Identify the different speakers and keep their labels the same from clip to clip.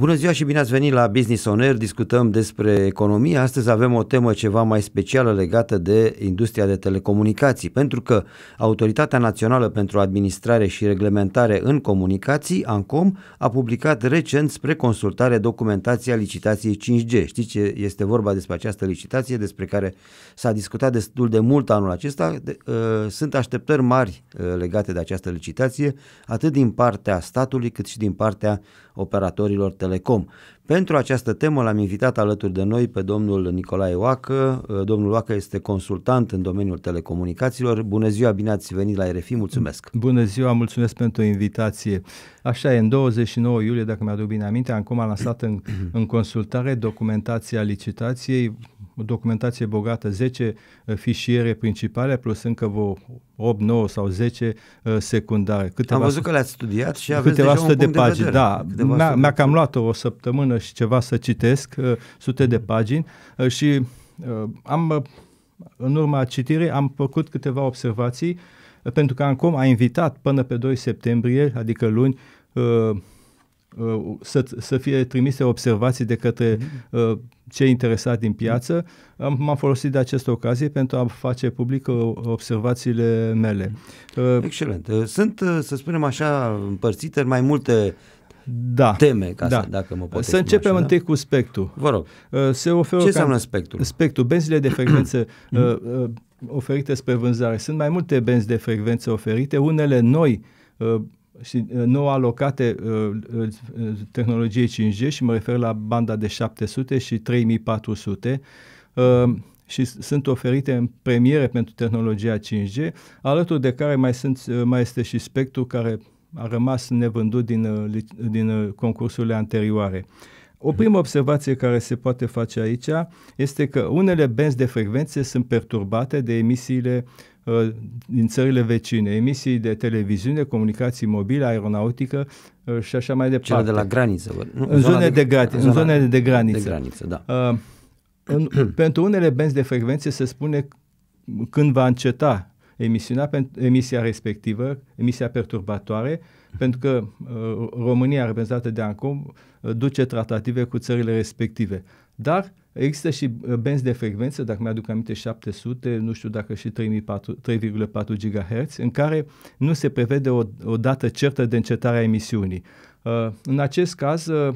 Speaker 1: Bună ziua și bine ați venit la Business On Air. Discutăm despre economie. Astăzi avem o temă ceva mai specială legată de industria de telecomunicații, pentru că Autoritatea Națională pentru Administrare și Reglementare în Comunicații, ANCOM, a publicat recent spre consultare documentația licitației 5G. Știți ce este vorba despre această licitație despre care s-a discutat destul de mult anul acesta. Ă, sunt așteptări mari ă, legate de această licitație, atât din partea statului cât și din partea operatorilor telecom. Pentru această temă l-am invitat alături de noi pe domnul Nicolae Oacă. Uh, domnul Oacă este consultant în domeniul telecomunicațiilor. Bună ziua, bine ați venit la RFI, mulțumesc!
Speaker 2: Bună ziua, mulțumesc pentru invitație. Așa e, în 29 iulie, dacă mi-aduc bine aminte, Ancom a lansat în, în consultare documentația licitației o documentație bogată, 10 uh, fișiere principale plus încă vreo 8, 9 sau 10 uh, secundare. Câteva Am văzut că le-ați studiat și aveți câteva deja un punct de, da. de pagini. De da, mi-a, mi cam luat o săptămână și ceva să citesc, uh, sute de mm. pagini și am, în urma citirii am făcut câteva observații pentru că ANCOM a invitat până pe 2 septembrie, adică luni, Uh, să, să fie trimise observații de către mm-hmm. cei interesați din piață. Mhm. Am, m-am folosit de această ocazie pentru a face public uh, observațiile mele. Mhm. Excelent. Sunt, să spunem așa, împărțite în mai multe da, teme, ca da. să, dacă mă pot Să începem așa, întâi da? cu spectru. Vă rog. Se oferă Ce înseamnă spectru? Spectru. benzile de frecvență oferite spre vânzare. Sunt mai multe benzi de frecvență oferite, unele noi și uh, nou alocate uh, uh, tehnologiei 5G și mă refer la banda de 700 și 3400 și sunt oferite în premiere pentru tehnologia 5G, alături de care mai, sunt, mai este și spectru care a rămas nevândut din, din concursurile anterioare. O mhm. primă observație care se poate face aici este că unele benzi de frecvențe sunt perturbate de emisiile uh, Uh, din țările vecine, emisii de televiziune, comunicații mobile, aeronautică uh, și așa mai departe. Cele de la graniță. Nu, în zone de, de, în zone de graniță. De graniță da. Uh, în, pentru unele benzi de frecvențe se spune când va înceta emisiunea, emisia respectivă, emisia perturbatoare, uh, pentru că uh, România, reprezentată de ANCOM, uh, duce tratative cu țările respective. Dar există și uh, benzi de frecvență, dacă mi-aduc aminte 700, nu știu dacă și 3,4 GHz, în care nu se prevede o, o dată certă de încetare a emisiunii. Uh, în acest caz, uh,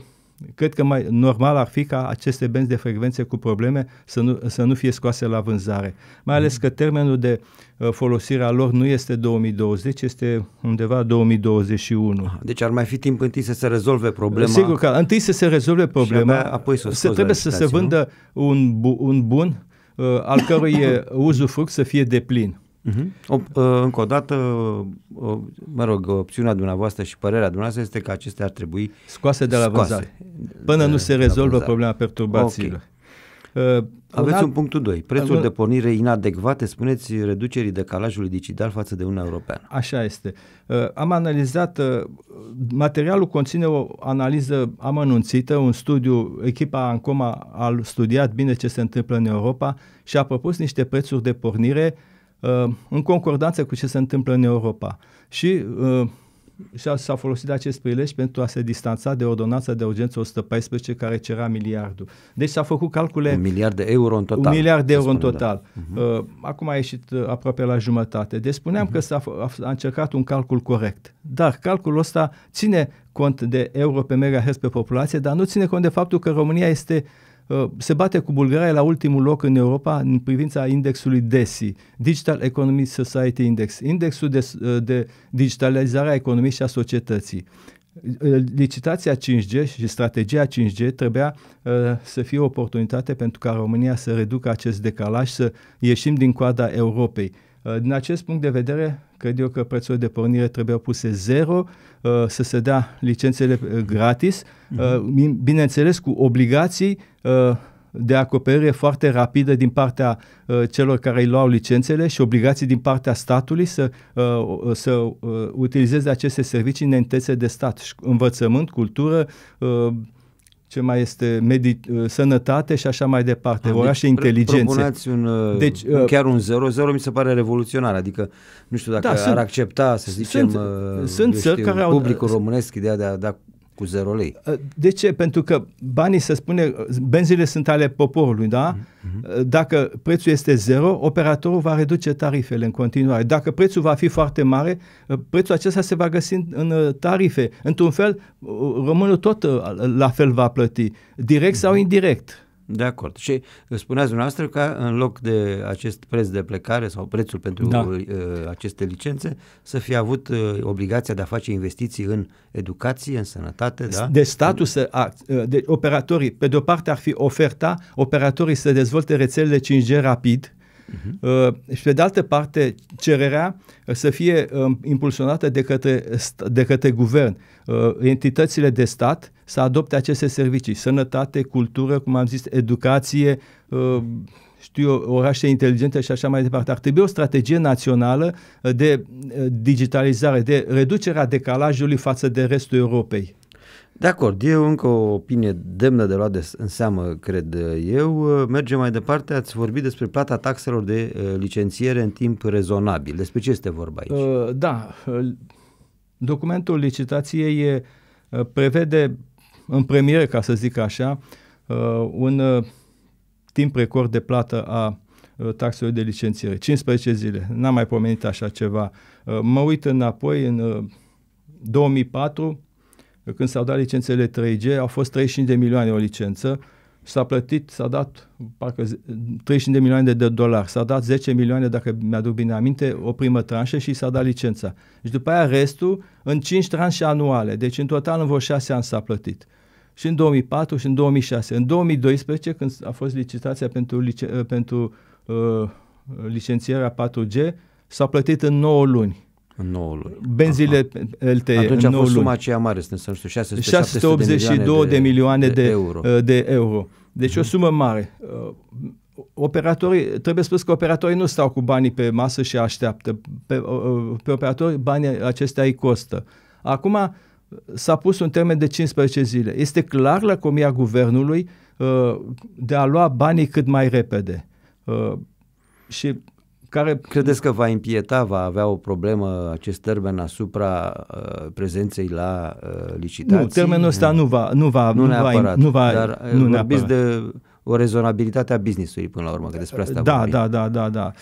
Speaker 2: Cred că mai normal ar fi ca aceste benzi de frecvențe cu probleme să nu, să nu fie scoase la vânzare. Mai ales mhm. că termenul de uh, folosire a lor nu este 2020, este undeva 2021. Deci ar mai fi timp întâi să se rezolve problema. Sigur că întâi să se rezolve problema, apoi să se trebuie să se vândă un, bu- un bun uh, al cărui uh, uzufruct să fie deplin.
Speaker 1: Uh-huh. Mhm. O, încă o dată, uh, mă rog, opțiunea dumneavoastră și părerea dumneavoastră este că acestea ar trebui scoase de la vânzare până de nu se rezolvă problema perturbațiilor. Okay. Uh, Aveți un, alt... un punctul 2. Prețul Avem... de pornire inadecvate, spuneți, reducerii decalajului digital față de Uniunea Europeană.
Speaker 2: Așa este. Uh, am analizat, uh, materialul conține o analiză amănunțită, un studiu, echipa Ancoma a studiat bine ce se întâmplă în Europa și a propus niște prețuri de pornire uh, Uh, în concordanță cu ce se întâmplă în Europa. Și uh, s-a folosit acest prilej pentru a se distanța de ordonanța de urgență 114 care cerea miliardul. Deci s-a făcut calcule... Un miliard de euro în total. Un miliard de euro spune, în da. total. Da. Uh-huh. Acum a ieșit uh, aproape la jumătate. Deci spuneam uh-huh. că s-a a încercat un calcul corect. Dar calculul ăsta ține cont de euro pe megahertz pe populație, dar nu ține cont de faptul că România este Uh, se bate cu Bulgaria la ultimul loc în Europa în privința indexului DESI, Digital Economy Society Index, indexul de, uh, de digitalizare a economiei și a societății. Uh, licitația 5G și strategia 5G trebuia să fie o oportunitate pentru ca România să reducă acest decalaj, să ieșim din coada Europei. din acest punct de vedere, Cred eu că prețurile de pornire trebuiau puse zero, uh, să se dea licențele uh, gratis, uh, mhm. bineînțeles cu obligații de acoperire foarte rapidă din partea uh, celor care îi luau licențele și obligații din partea statului să, uh, să uh, utilizeze aceste servicii în entitățile de stat, învățământ, cultură, ce mai este medi- uh, sănătate și așa mai departe, Am ah, orașe deci, inteligențe. Propuneați un, uh, deci, uh,
Speaker 1: chiar un 0-0 mi se pare revoluționar, adică nu știu dacă da, ar sunt, accepta, să zicem, sunt, uh, sunt știu, care publicul românesc
Speaker 2: ideea de a da cu 0 lei. Ă, de ce? Pentru că banii, se spune, benzile sunt ale poporului, da? Mm-hmm. Dacă prețul este 0, operatorul va reduce tarifele în continuare. Dacă prețul va fi foarte mare, ă, prețul acesta se va găsi în tarife. Într-un fel, românul tot la fel va plăti, direct mm-hmm. sau mhm. indirect. De acord. Și spuneați dumneavoastră că în loc de acest preț de plecare sau prețul
Speaker 1: pentru da. Uh, aceste licențe, să fie avut uh, obligația de a face investiții în
Speaker 2: educație, în sănătate, da? De statul să... Uh, de operatorii, pe de-o parte ar fi oferta, operatorii să dezvolte rețelele 5G rapid, Uh-huh. Uh, și pe de altă parte, cererea uh, să fie um, impulsionată de către, de către guvern, uh, entitățile de stat să adopte aceste servicii, sănătate, cultură, cum am zis, educație, știu eu, orașe inteligente și așa mai departe. Ar trebui o strategie națională de digitalizare, de reducerea decalajului față de restul Europei. De acord, e încă o opinie demnă de luat de, în seamă, cred
Speaker 1: eu. Mergem mai departe, ați vorbit despre plata taxelor de eh, licențiere în timp rezonabil. Despre ce este vorba
Speaker 2: aici? Eh, da, documentul licitației eh, prevede în premieră, ca să zic așa, un timp record de plată a taxelor de licențiere, 15 zile. N-am mai pomenit așa ceva. Mă uit înapoi în 2004, când s-au dat licențele 3G, au fost 35 de milioane o licență, s-a plătit, s-a dat parcă 35 de milioane de dolari, s-a dat 10 milioane, dacă mi-aduc bine aminte, o primă tranșă și s-a dat licența. Și după aia restul în 5 tranșe anuale, deci în total în vreo 6 ani s-a plătit. Și în 2004 și în 2006. În 2012, când a fost licitația pentru, lice- pentru uh, licențierea 4G, s-a plătit în 9 luni. În 9 luni. Benzile Aha. LTE Atunci în a fost luni. suma aceea mare, sunt, nu știu, 682 de milioane de, de, de, euro. Uh, de euro. Deci uh-huh. o mhm. sumă mare. Uh, operatorii, trebuie spus că operatorii nu stau cu banii pe masă și așteaptă. Pe, uh, pe operatori banii acestea îi costă. Acum s-a pus un termen de 15 zile. Este clar la comia guvernului de a lua banii cât mai repede. Și care... Credeți că
Speaker 1: va impieta, va avea o problemă acest termen asupra uh, prezenței la uh, licitații? Nu, termenul ăsta nu va...
Speaker 2: Nu, va, nu, nu neapărat, va, nu va, dar uh, nu vorbiți neapărat.
Speaker 1: de o rezonabilitate a business-ului până la urmă, că despre asta Da, vorbim. da,
Speaker 2: da, da, da.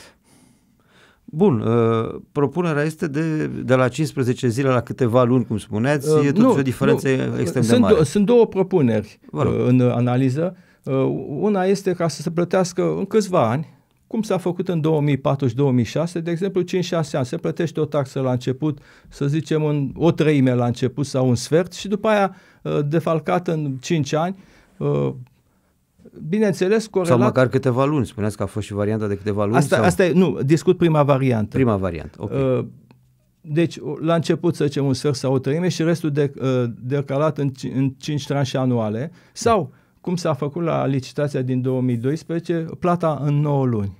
Speaker 1: Bun, uh, propunerea este de, de la 15 zile la câteva luni, cum spuneați, uh, e totuși nu, o diferență nu, uh, extrem sunt, de mare. Sunt
Speaker 2: două propuneri uh, în analiză. Uh, una este ca să se plătească în câțiva ani, cum s-a făcut în 2004-2006, de exemplu 5-6 ani, se plătește o taxă la început, să zicem în o treime la început sau un sfert și după aia uh, defalcată în 5 ani, uh, bineînțeles corelat... Sau măcar
Speaker 1: câteva luni, spuneați că a fost și varianta de câteva luni? Asta, sau... asta e,
Speaker 2: nu, discut prima variantă. Prima variantă, ok. Uh, deci, la început, să zicem, un sfert sau o treime și restul de, decalat în, în 5 tranșe anuale sau, cum s-a făcut la licitația din 2012, plata în 9 luni.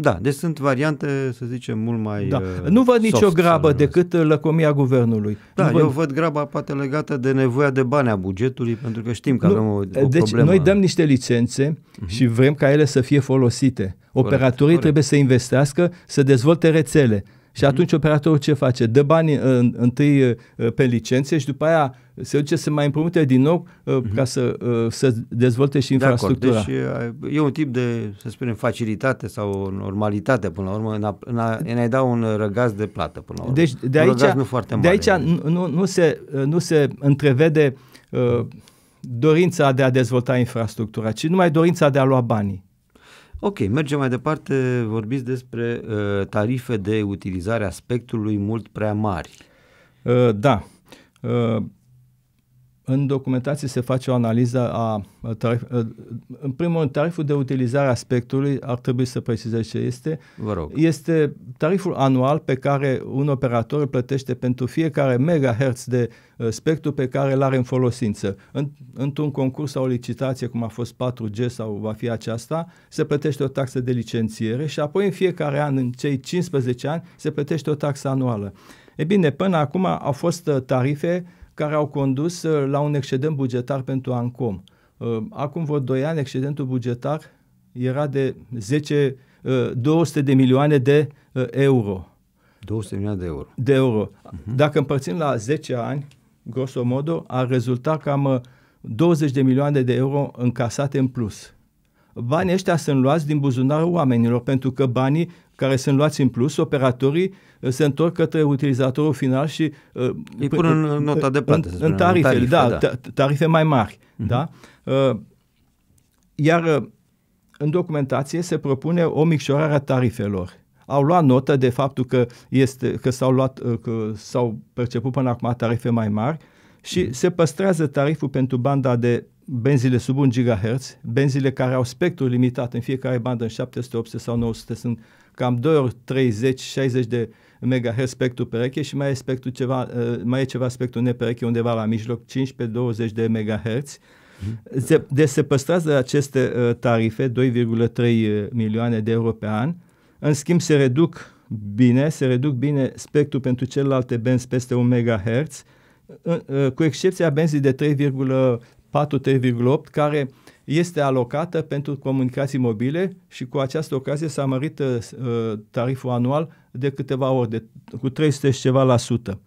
Speaker 2: Da, deci sunt variante, să zicem, mult mai da. Uh, nu văd soft, nicio grabă decât lăcomia guvernului. Da, nu eu văd graba
Speaker 1: poate legată de nevoia de bani a bugetului, pentru că știm că nu, avem o, o deci problemă. noi
Speaker 2: dăm niște licențe uh-huh. și vrem ca ele să fie folosite. Operatorii corect, trebuie să investească, să dezvolte rețele. Și atunci operatorul ce face? Dă bani uh, în, întâi uh, pe licențe și după aia se duce să mai împrumute din nou uh mhm. ca să, uh, să dezvolte și infrastructura. De
Speaker 1: acord. Deci e un tip de, să spunem, facilitate sau normalitate până la urmă în a, în a, în a-i da un răgaz de plată până la urmă. Deci de aici, un nu foarte mare.
Speaker 2: De aici nu, nu, se, nu se întrevede uh, dorința de a dezvolta infrastructura, ci numai dorința de a lua banii.
Speaker 1: Ok, mergem mai departe. Vorbiți despre uh,
Speaker 2: tarife de utilizare a spectrului mult prea mari. Uh, da. Uh, în documentație se face o analiză a tarif, în primul rând tariful de utilizare a spectrului ar trebui să precizez ce este. Vă rog. Este tariful anual pe care un operator îl plătește pentru fiecare megahertz de uh, spectru pe care îl are în folosință. În, într-un concurs sau o licitație, cum a fost 4G sau va fi aceasta, se plătește o taxă de licențiere și apoi în fiecare an, în cei 15 ani, se plătește o taxă anuală. E bine, până acum au fost uh, tarife uh, care au condus uh, la un excedent bugetar pentru ANCOM. Uh, acum vreo 2 ani, excedentul bugetar era de 10, 200 uh, de milioane de euro. 200 milioane de euro. De euro. Uh-huh. Dacă împărțim la 10 ani, grosomodo, ar rezulta cam 20 de milioane de euro încasate în plus. Banii ăștia sunt luați din buzunarul oamenilor, pentru că banii care sunt luați în plus, operatorii uh, se întorc către utilizatorul final și uh, îi pun în nota de plată, în, în tarife, tarife, da, da. tarife mai mari, uh-huh. da? Uh, iar în documentație se propune o micșorare a tarifelor. Au luat notă de faptul că, este, că, s-au, luat, că s-au perceput până acum tarife mai mari și uh-huh. se păstrează tariful pentru banda de benzile sub 1 GHz, benzile care au spectru limitat în fiecare bandă în 700, 800 sau 900 sunt cam 2 ori 30, 60 de MHz spectru pereche și mai e, spectru ceva, uh, mai e ceva spectru nepereche undeva la mijloc, 15-20 de MHz. de deci se păstrează aceste uh, tarife, 2,3 uh, milioane de euro pe an. În schimb, se reduc bine, se reduc bine spectrul pentru celelalte benzi peste 1 MHz, cu excepția benzii de 43,8 care este alocată pentru comunicații mobile și cu această ocazie s-a mărit uh, tariful anual de câteva ori, de, cu 300 și ceva la sută.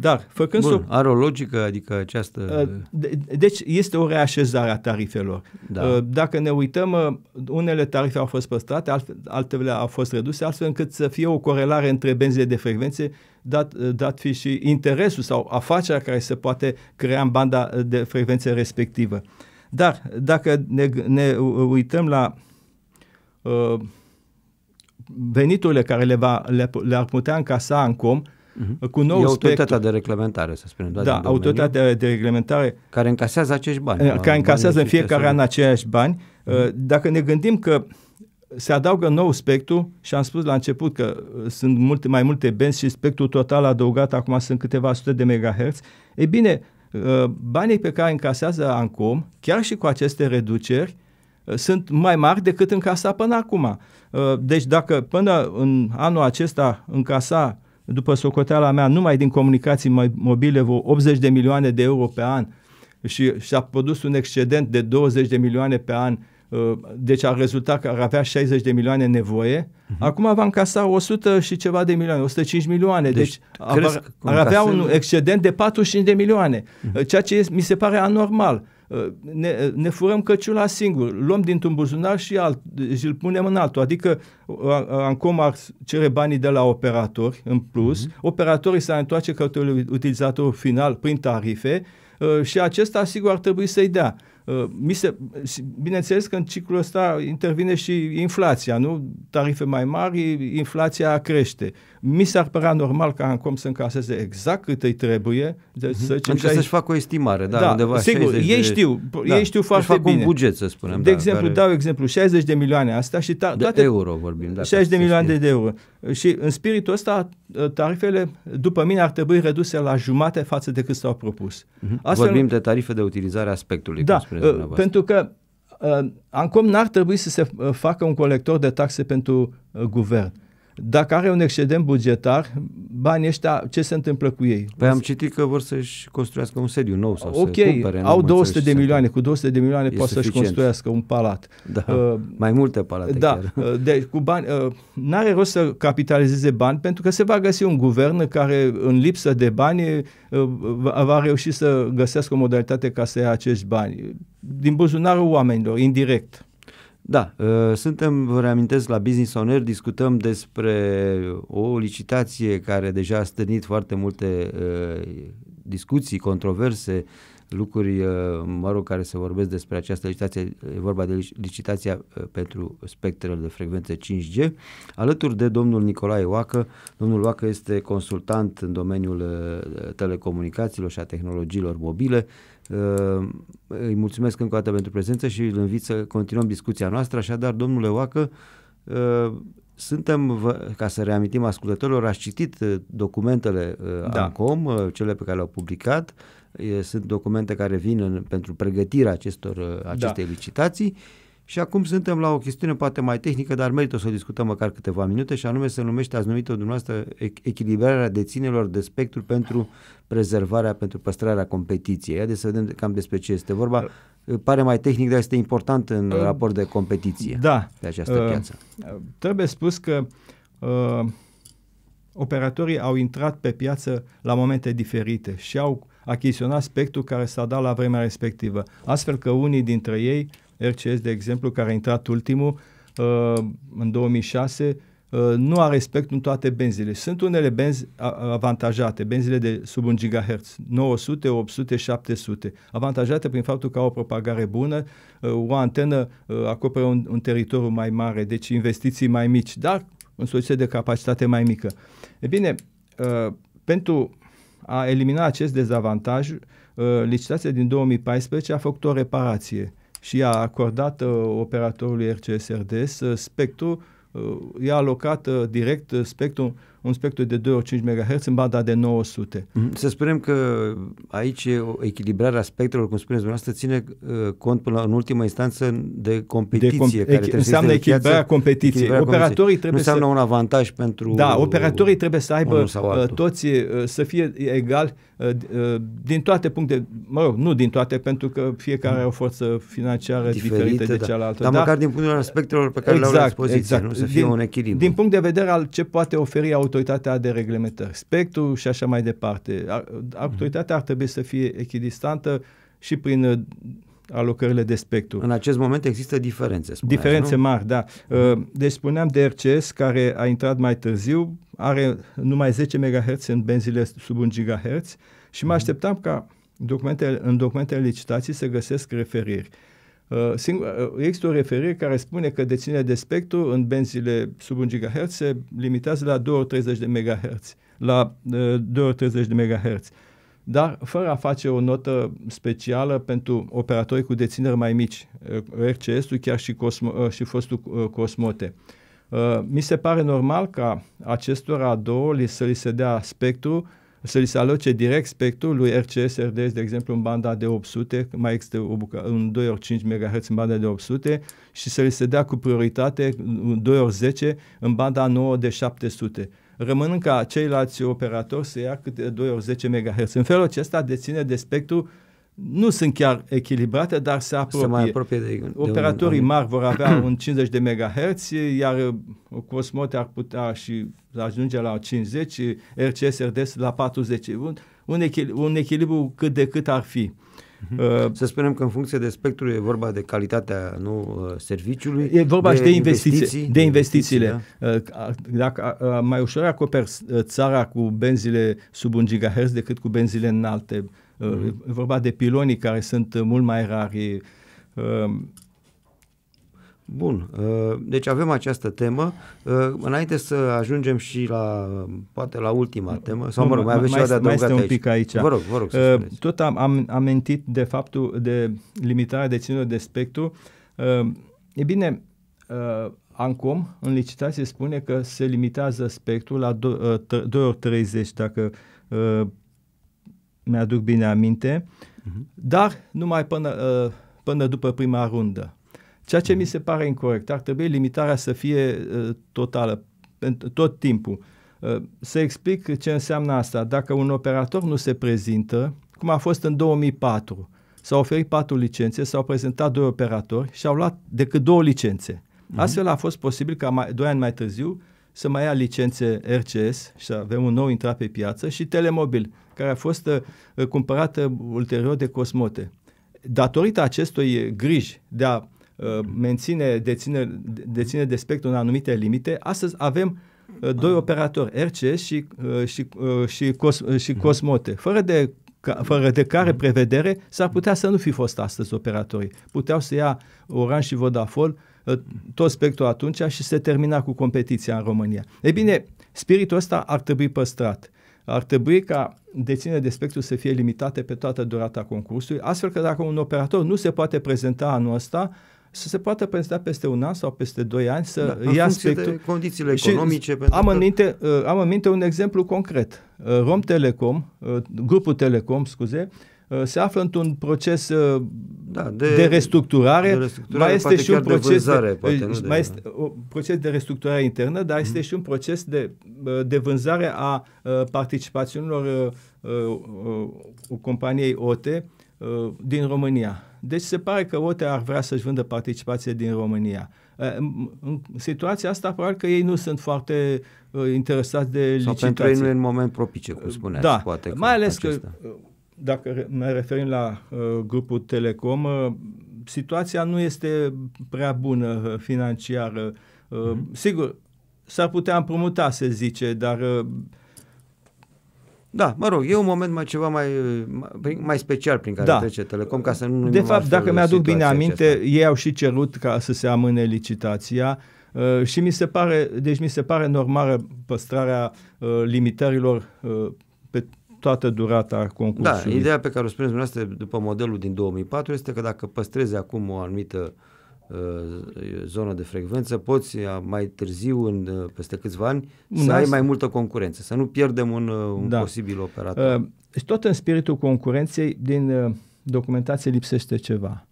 Speaker 2: Dar, făcând... Bun, are o logică, adică această... Uh, de, deci, este o reașezare a tarifelor. Da. Uh, dacă ne uităm, uh, unele tarife au fost păstrate, altele au fost reduse, astfel încât să fie o corelare între benzile de frecvențe, dat, dat fi și interesul sau afacerea care se poate crea în banda de frecvențe respectivă. Dar, dacă ne, ne uităm la... Uh, veniturile care le va, le, le-ar putea încasa Ancom, uh, Uh-huh. Cu nou e autoritatea
Speaker 1: spectru. de reglementare, să spunem. Da, da autoritatea
Speaker 2: de reglementare. Care încasează acești bani. Eh, care bani încasează în fiecare an aceiași bani. Uh-huh. Dacă ne gândim că se adaugă nou spectru și am spus la început că eh, sunt multe, mai multe benzi și spectrul total adăugat acum sunt câteva sute de megahertz. Ei bine, banii pe care încasează Ancom, chiar și cu aceste reduceri, sunt mai mari decât încasa până acum. Deci dacă până în anul acesta încasa după socoteala mea, numai din comunicații mobile, 80 de milioane de euro pe an și și-a produs un excedent de 20 de milioane pe an, uh, deci a rezultat că ar avea 60 de milioane nevoie. Uh-huh. Acum va încasa 100 și ceva de milioane, 105 milioane, deci, deci ar, ar avea un excedent de 45 de milioane, uh-huh. ceea ce mi se pare anormal. Uh, ne, uh, ne furăm căciula singur, luăm dintr-un buzunar și, alt, și îl punem în altul. Adică uh, Ancom ar cere banii de la operatori în plus, mm-hmm. operatorii s-ar întoarce către utilizatorul final prin tarife și acesta sigur ar trebui să-i dea. Uh, mi se, bineînțeles că în ciclul ăsta intervine și inflația, nu? Tarife mai mari, inflația crește. Mi s-ar părea normal ca Ancom să încaseze exact cât îi trebuie. Deci să zicem adică deci să-și facă o estimare, da, da undeva sigur, 60 ei de... știu, da, ei știu foarte fac bine. un buget, să spunem. De da, exemplu, care... dau exemplu, 60 de milioane asta și ta, de toate... euro vorbim, da. 60 de milioane de, de euro. Și în spiritul ăsta, ă, tarifele, după mine, ar trebui reduse la jumate față de cât s-au propus. Uh-huh. Astfel, vorbim
Speaker 1: de tarife de utilizare a spectrului. Da, Uh, pentru
Speaker 2: că uh, Ancom n-ar trebui să se uh, facă un colector de taxe pentru uh, guvern. Dacă are un excedent bugetar, banii ăștia, ce se întâmplă cu ei? Păi am citit că vor să-și construiască un sediu nou sau Ok, să cumpere. au 200 de milioane. Cu 200 de milioane poate să-și construiască un palat. Da, uh, mai multe palate. Da, chiar. Uh, deci cu bani, uh, n-are rost să capitalizeze bani pentru că se va găsi un guvern care în lipsă de bani uh, va reuși să găsească o modalitate ca să ia acești bani. Din buzunarul oamenilor, indirect. Da, uh, suntem, vă reamintesc, la Business On Air, discutăm despre
Speaker 1: o licitație care deja a stârnit foarte multe uh, discuții, controverse, lucruri, uh, mă rog, care se vorbesc despre această licitație, e vorba de licitația pentru spectrele de frecvențe 5G, alături de domnul Nicolae Oacă. Domnul Oacă este consultant în domeniul telecomunicațiilor și a tehnologiilor mobile, Uh, îi mulțumesc încă o dată pentru prezență și îl invit să continuăm discuția noastră. Așadar, domnule Oacă, uh, suntem, ca să reamintim ascultătorilor, ați citit uh, documentele da. ANCOM, cele pe care le-au publicat, sunt documente care vin în, pentru pregătirea acestor, acestei da. licitații. Și acum suntem la o chestiune poate mai tehnică, dar merită să o discutăm măcar câteva minute și anume se numește, ați numit-o dumneavoastră, echilibrarea deținelor de spectru pentru prezervarea, pentru păstrarea competiției. Haideți să vedem cam despre ce este vorba. Da. Pare mai tehnic, dar este important în uh, raport de competiție da, pe această uh, piață.
Speaker 2: Trebuie spus că uh, operatorii au intrat pe piață la momente diferite și au achiziționat spectrul care s-a dat la vremea respectivă. Astfel că unii dintre ei RCS, de exemplu, care a intrat ultimul uh, în 2006, uh, nu are respect în toate benzile. Sunt unele benzi avantajate, benzile de sub 1 GHz, 900, 800, 700, avantajate prin faptul că au o propagare bună, uh, o antenă acoperă un, un teritoriu mai mare, deci investiții mai mici, dar în soluție de capacitate mai mică. E bine, pentru a elimina acest dezavantaj, licitația din 2014 a făcut o reparație și a acordat uh, operatorului RCSRDS uh, spectru, uh, i-a alocat direct spectru un spectru de 2,5 MHz în banda de 900. Mm, să spunem că aici
Speaker 1: echilibrarea spectrelor, cum spuneți dumneavoastră, ține uh, cont până la, în ultima instanță de competiție. De com- care echi- înseamnă echilibrarea competiției. Echilibrarea operatorii competiție. trebuie nu înseamnă să... un avantaj pentru Da, operatorii trebuie să aibă uh,
Speaker 2: toți, uh, să fie egal uh, din toate puncte, mă rog, nu din toate, pentru că fiecare are o forță financiară diferită, diferită de da. cealaltă. Dar da? măcar din punctul de spectrelor pe care exact, le-au la dispoziție, exact. nu? Să fie din, un echilibru. Din punct de vedere al ce poate oferi autoritatea de reglementări, spectru și așa mai departe. Autoritatea ar trebui să fie echidistantă și prin uh, alocările de spectru. În acest moment există diferențe. Spuneați, diferențe nu? mari, da. Uh, deci spuneam de RCS, care a intrat mai târziu, are numai 10 MHz în benzile sub 1 GHz și mă mhm. așteptam ca documentele, în documentele licitații să găsesc referiri. Uh, singur, uh, există o referire care spune că deținerea de spectru în benzile sub 1 GHz se limitează la 230 de MHz, la 230 uh, de MHz. Dar fără a face o notă specială pentru operatorii cu dețineri mai mici, RCS-ul chiar și, Cosmo, și fostul Cosmote. Mi se pare normal ca acestora două li să li se dea spectru să li se aloce direct spectrul lui RCS, RDS, de exemplu, în banda de 800, mai există o bucă, un 2 ori 5 MHz în banda de 800 și să li se dea cu prioritate 2 ori 10 în banda 9 de 700 rămânând ca ceilalți operatori să ia câte 2 ori 10 MHz. În felul acesta deține de spectru nu sunt chiar echilibrate, dar se apropie. Se mai apropie de, Operatorii un, mari vor avea un 50 de MHz, iar uh, Cosmote ar putea și ajunge la 50, RCS, RDS la 40. Un, un, echil- un echilibru cât de cât ar fi. Mhm. Uh, Să spunem că în funcție de spectru e vorba de calitatea nu uh,
Speaker 1: serviciului. E vorba de și de investiții. investiții de investițiile.
Speaker 2: Da? Dacă mai ușor acoperi țara cu benzile sub 1 GHz decât cu benzile înalte. Mhm. Uh, e vorba de pilonii care sunt uh, mult mai rari. Uh, Bun, uh, deci avem această temă. Înainte să ajungem și
Speaker 1: la, poate la ultima temă, sau mă rog, mai aveți ceva de adăugat aici. un pic aici. Vă rog, vă rog să
Speaker 2: Tot am, am mentit de faptul de limitarea deținerilor de spectru. E bine, ANCOM în licitație spune că se limitează spectrul la 2 ori 30 dacă mi-aduc bine aminte, uh-huh. dar numai până, uh, până după prima rundă. Ceea ce uh-huh. mi mhm. se pare incorrect, ar trebui limitarea să fie uh, totală, tot timpul. Uh, să explic ce înseamnă asta. Dacă un operator nu se prezintă, cum a fost în 2004, s-au oferit patru licențe, s-au prezentat doi operatori și au luat decât două licențe. Uh-huh. Astfel a fost posibil ca mai, doi ani mai târziu să mai ia licențe RCS și să avem un nou intrat pe piață și Telemobil, care a fost uh, cumpărată uh, ulterior de Cosmote. Datorită acestui griji de a uh, menține, deține, deține de spectru în anumite limite, astăzi avem uh, doi operatori, RCS și, uh, și, și, Cos, și Cosmote, fără de fără de care prevedere s-ar putea să nu fi fost astăzi operatorii. Puteau să ia Orange și Vodafone Uh, tot spectrul atunci și se termina cu competiția în România. Ei bine, spiritul ăsta ar trebui păstrat. Ar trebui ca deținerea de spectru să fie limitate pe toată durata concursului, astfel că dacă un operator nu se poate prezenta anul ăsta, să se poată prezenta peste un an sau peste doi ani să da, ia spectru. De condițiile economice. Și am, că... în minte, uh, am în minte un exemplu concret. Uh, Rom Telecom, grupul Telecom, scuze, Uh, se află într-un proces uh, da, de, de, restructurare. de restructurare. Mai este și un proces de, vânzare, uh, de poate, mai de, este un proces de restructurare internă, dar este mm. și un proces de, de vânzare a participațiunilor companiei OTE din România. Deci se pare că OTE ar vrea să-și vândă participație din România. În situația asta, probabil că ei nu sunt foarte interesați de Sau pentru ei nu e un moment propice, cum spuneați. Da, poate, mai ales acesta. că dacă ne referim la uh, grupul Telecom, uh, situația nu este prea bună uh, financiară. Mm-hmm. Sigur, s-ar putea împrumuta, se zice, dar da, mă rog, e un moment mai ceva mai, mai
Speaker 1: special prin care da. trece Telecom ca să nu De fapt, dacă mi-aduc bine aminte,
Speaker 2: acesta. ei au și cerut ca să se amâne licitația uh, și mi se pare, deci mi se pare normală păstrarea uh, limitărilor uh, toată durata concursului. Da, ideea
Speaker 1: pe care o spuneți dumneavoastră după modelul din 2004 este că dacă păstrezi acum o anumită uh, zonă de frecvență, poți uh, mai târziu, în, uh, peste câțiva ani, un să ai mai multă concurență, să nu pierdem un, un da. posibil operator.
Speaker 2: Uh, tot în spiritul concurenței, din uh, documentație lipsește ceva.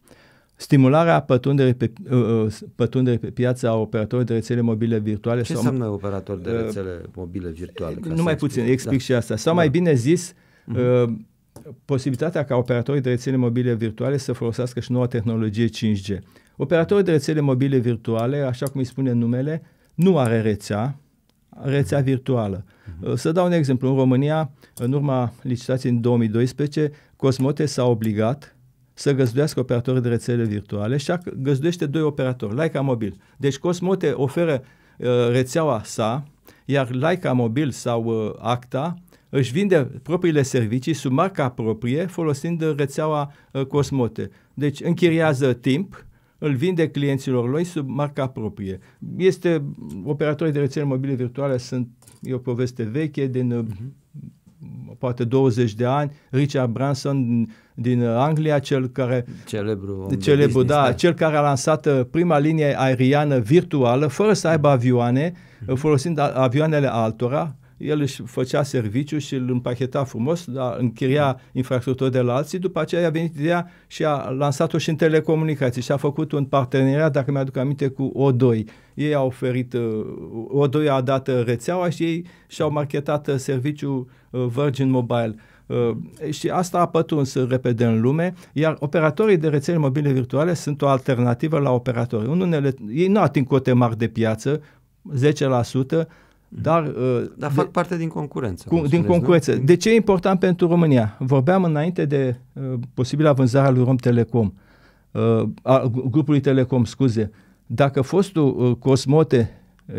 Speaker 2: Stimularea pătrunderii pe, uh, uh, pătrunderii pe piața a operatorilor de rețele mobile virtuale. Ce sau, înseamnă operator de uh, rețele uh, mobile virtuale? mai puțin, explic, explic da. și asta. Sau da. mai bine zis, uh-huh. posibilitatea ca operatorii de rețele mobile virtuale să folosească și noua tehnologie 5G. Operatorii de rețele mobile virtuale, așa cum îi spune numele, nu are rețea, rețea virtuală. Uh-huh. Să dau un exemplu. În România, în urma licitației în 2012, Cosmote s-a obligat să găzduiască operatori de rețele virtuale și găzduiește doi operatori, Laica Mobil. Deci Cosmote oferă uh, rețeaua sa, iar Laica Mobil sau uh, Acta își vinde propriile servicii sub marca proprie folosind rețeaua uh, Cosmote. Deci închiriază timp, îl vinde clienților lui sub marca proprie. Este, operatorii de rețele mobile virtuale sunt, e o poveste veche din uh-huh poate 20 de ani, Richard Branson din Anglia, cel care celebru, celebru da, da, cel care a lansat uh, prima linie aeriană virtuală fără să aibă avioane, mhm. folosind avioanele altora, el își făcea serviciu și îl împacheta frumos, dar închiria infrastructură de la alții, după aceea a venit ideea și a lansat-o și în telecomunicații și a făcut un parteneriat, dacă mi-aduc aminte, cu O2. Ei au oferit, uh, O2 a dat rețeaua și ei și-au marketat uh, serviciul uh, Virgin Mobile. Uh, și asta a pătruns repede în lume, iar operatorii de rețele mobile virtuale sunt o alternativă la operatori. unele, ei nu ating cote mari de piață, 10%, Mhm. Dar, uh, Dar fac de, parte din concurență. Cu, din spuneți, concurență. Nu? De ce e important pentru România? Vorbeam înainte de uh, posibila vânzarea lui Rom Telecom, uh, a grupului Telecom, scuze. Dacă fostul uh, Cosmote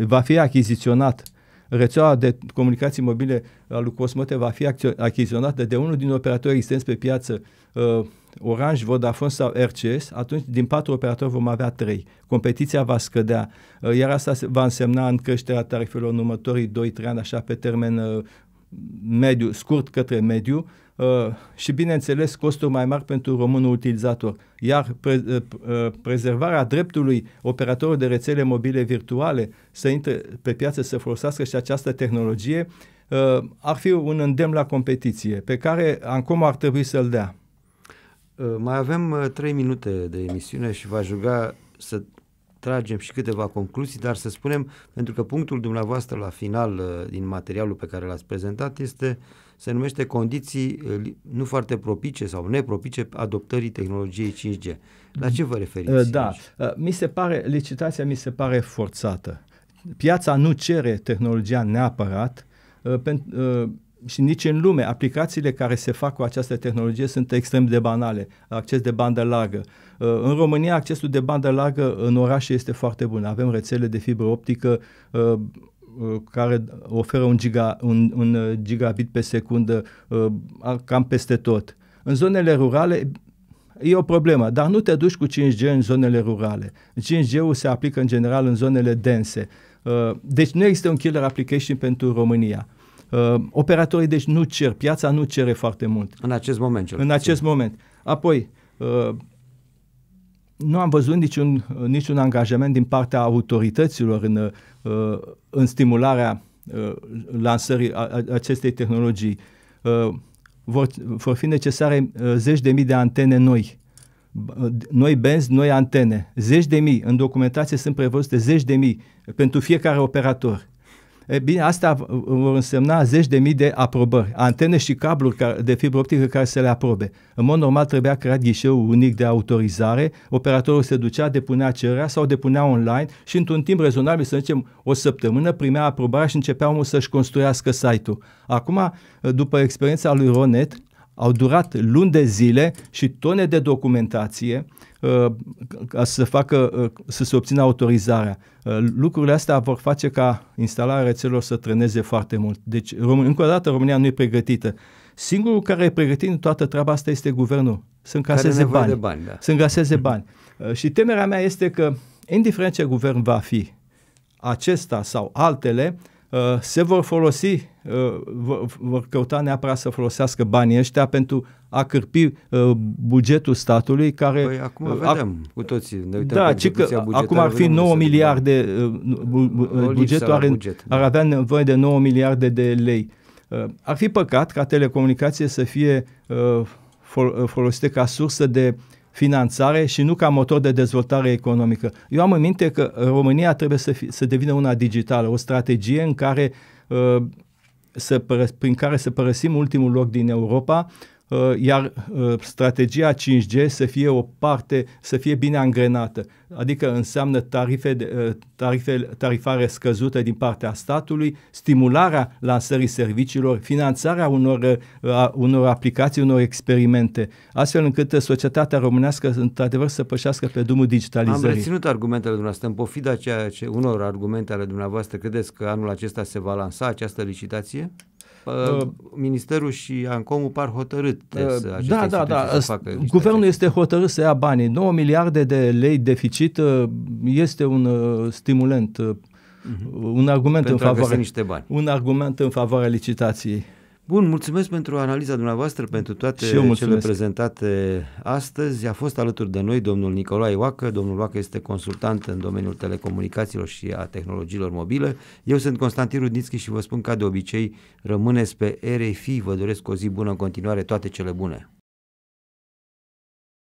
Speaker 2: va fi achiziționat, rețeaua de comunicații mobile a lui Cosmote va fi achiziționată de unul din operatorii existenți pe piață, uh, Orange, Vodafone sau RCS, atunci din patru operatori vom avea trei. Competiția va scădea, uh, iar asta va însemna în creșterea tarifelor în următorii 2-3 ani, așa pe termen uh, mediu, scurt către mediu, uh, și, bineînțeles, costuri mai mari pentru românul utilizator. Iar pre, prezervarea dreptului operatorul de rețele mobile virtuale să intre pe piață, să folosească și această tehnologie, ar fi un îndemn la competiție pe care Ancom ar trebui să-l dea.
Speaker 1: Uh, mai avem uh, trei minute de emisiune și v-aș ruga să tragem și câteva concluzii, dar să spunem, pentru că punctul dumneavoastră la final uh, din materialul pe care l-ați prezentat este, se numește condiții nu foarte propice sau nepropice adoptării tehnologiei 5G. La ce vă referiți? Da,
Speaker 2: aici? mi se pare, licitația mi se pare forțată. Piața nu cere tehnologia neapărat, pentru și nici în lume. Aplicațiile care se fac cu această tehnologie sunt extrem de banale. Acces de bandă largă. Uh, în România, accesul de bandă largă în orașe este foarte bun. Avem rețele de fibră optică uh, uh, care oferă un, giga, un, un gigabit pe secundă cam peste tot. În zonele rurale e o problemă, dar nu te duci cu 5G în zonele rurale. 5G-ul se aplică în general în zonele dense. Deci nu există un killer application pentru România. Uh, operatorii deci nu cer, piața nu cere foarte mult. În acest moment. Cel în acest moment. Apoi, uh, nu am văzut niciun, niciun angajament din partea autorităților în, uh, în stimularea lansării acestei tehnologii. Vor, vor fi necesare zeci de mii de antene noi. Noi benzi, noi antene. Zeci de mii. În documentație sunt prevăzute zeci de mii pentru fiecare operator. E bine, asta uh, uh, vor însemna zeci de mii de aprobări, antene și cabluri de fibră optică care să le aprobe. În mod normal trebuia creat ghișeu unic de autorizare, operatorul se ducea, depunea cererea sau depunea online și într-un timp rezonabil, să zicem o săptămână, primea aprobarea și începea omul să-și construiască site-ul. Acum, uh, după experiența lui Ronet, au durat luni de zile și tone de documentație uh, ca să, facă, uh, să se obțină autorizarea. Uh, lucrurile astea vor face ca instalarea rețelor să trâneze foarte mult. Deci, încă o dată, România nu e pregătită. Singurul care e pregătit în toată treaba asta este guvernul. Să încaseze bani. bani da. Să încaseze bani. Și temerea mea este că, indiferent ce guvern va fi, acesta sau altele, Uh, se vor folosi, uh, vor, căuta neapărat să folosească banii ăștia pentru a cârpi uh, bugetul statului care... Păi acum a, vedem cu toții,
Speaker 1: ne uităm Da, ci că acum ar fi 9
Speaker 2: miliarde, de bugetul are, buget, da. ar avea nevoie de 9 miliarde de lei. Ar fi păcat ca telecomunicație să fie folosite ca sursă de uh, finanțare și nu ca motor de dezvoltare economică. Eu am în minte că România trebuie să, fi, să devină una digitală, o strategie în care, uh, să prin care să părăsim ultimul loc din Europa, Uh, iar uh, strategia 5G să fie o parte, să fie bine angrenată. Adică înseamnă tarife, de, uh, tarife, tarifare scăzută din partea statului, stimularea lansării serviciilor, finanțarea unor, a, unor aplicații, unor experimente, astfel încât societatea românească într-adevăr să pășească pe drumul digitalizării. Am
Speaker 1: reținut argumentele dumneavoastră, în pofida ceea ce unor argumente ale dumneavoastră credeți că anul acesta se va lansa această licitație? Ă, ă, Ministerul și Ancomu par hotărât uh, să Da, da, da. Să facă
Speaker 2: Guvernul este hotărât să ia banii. 9 miliarde de lei deficit este un stimulant, uh-huh. Mhm. un argument Pentru în favoarea... niște bani. Un argument în
Speaker 1: favoarea licitației. Bun, mulțumesc pentru analiza dumneavoastră, pentru toate cele prezentate astăzi. A fost alături de noi domnul Nicolae Oacă. Domnul Oacă este consultant în domeniul telecomunicațiilor și a tehnologiilor mobile. Eu sunt Constantin Rudnitski și vă spun ca de obicei, rămâneți pe RFI. Vă doresc o zi bună în continuare, toate cele bune.